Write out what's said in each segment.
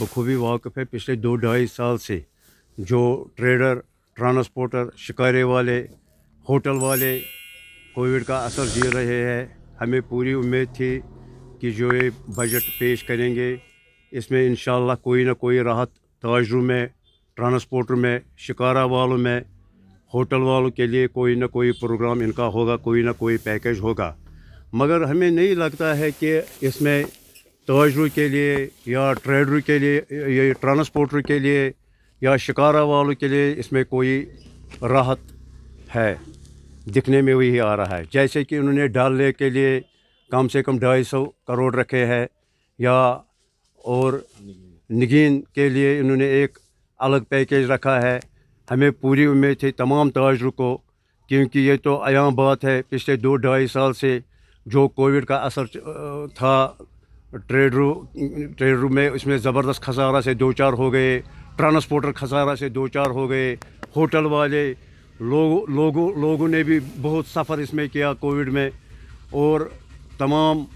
बखूबी वाकफ़ है पिछले दो ढाई साल से जो ट्रेडर ट्रांसपोर्टर शिकारे वाले होटल वाले कोविड का असर झेल रहे हैं हमें पूरी उम्मीद थी कि जो ये बजट पेश करेंगे इसमें इन कोई ना कोई राहत ताजरों में ट्रांसपोर्टर में शिकारा वालों में होटल वालों के लिए कोई ना कोई प्रोग्राम इनका होगा कोई ना कोई पैकेज होगा मगर हमें नहीं लगता है कि इसमें तोजरू के लिए या ट्रेडरू के लिए ये ट्रांसपोर्टर के लिए या शिकारा वालों के लिए इसमें कोई राहत है दिखने में वही आ रहा है जैसे कि उन्होंने डाल ले के लिए कम से कम ढाई सौ करोड़ रखे हैं या और निगिन के लिए इन्होंने एक अलग पैकेज रखा है हमें पूरी उम्मीद थी तमाम ताजर को क्योंकि ये तो आयाम बात है पिछले दो ढाई साल से जो कोविड का असर था ट्रेड रू ट्रेड रूम में इसमें ज़बरदस्त खसारा से दो चार हो गए ट्रांसपोर्टर खसारा से दो चार हो गए होटल वाले लोग लोगों लोगों ने भी बहुत सफ़र इसमें किया कोविड में और तमाम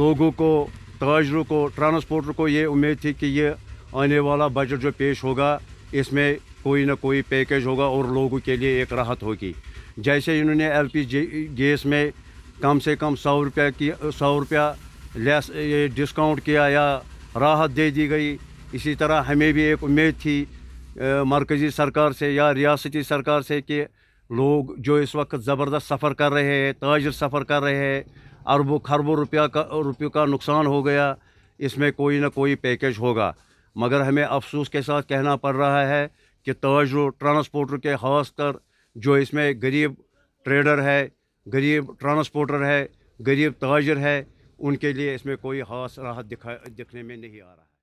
लोगों को ताजरों को ट्रांसपोर्टर को ये उम्मीद थी कि ये आने वाला बजट जो पेश होगा इसमें कोई ना कोई पैकेज होगा और लोगों के लिए एक राहत होगी जैसे इन्होंने जी गैस में कम से कम सौ रुपया की सौ रुपया लेस डिस्काउंट किया या राहत दे दी गई इसी तरह हमें भी एक उम्मीद थी मरकज़ी सरकार से या रियासती सरकार से कि लोग जो इस वक्त ज़बरदस्त सफ़र कर रहे हैं ताजर सफ़र कर रहे हैं अरबों खरबों रुपया का रुपये का नुकसान हो गया इसमें कोई ना कोई पैकेज होगा मगर हमें अफसोस के साथ कहना पड़ रहा है कि ताजरों ट्रांसपोर्टर के खासकर जो इसमें गरीब ट्रेडर है गरीब ट्रांसपोर्टर है गरीब ताजर है उनके लिए इसमें कोई खास राहत दिखा दिखने में नहीं आ रहा है